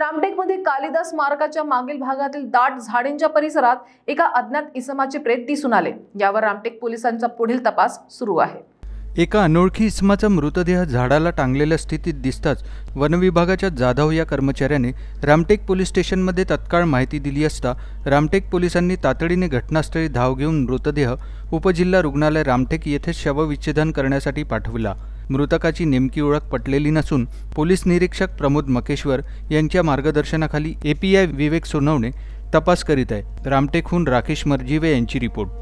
रामटेकमध्ये कालिदास स्मारकाच्या मागील भागातील दाट झाडींच्या परिसरात एका अज्ञात इसमाचे प्रेत दिसून आले यावर रामटेक पोलिसांचा पुढील तपास सुरू आहे एका अनोळखी इसमाचा मृतदेह झाडाला टांगलेल्या स्थितीत दिसताच वनविभागाच्या जाधव या कर्मचाऱ्याने रामटेक पोलीस स्टेशनमध्ये तत्काळ माहिती दिली असता रामटेक पोलिसांनी तातडीने घटनास्थळी धाव घेऊन मृतदेह उपजिल्हा रुग्णालय रामटेक येथे शवविच्छेदन करण्यासाठी पाठविला मृतकाची नेमकी ओळख पटलेली नसून पोलीस निरीक्षक प्रमोद मकेश्वर यांच्या मार्गदर्शनाखाली एपीआय विवेक सोनवणे तपास करीत आहे रामटेकहून राकेश मर्जीवे यांची रिपोर्ट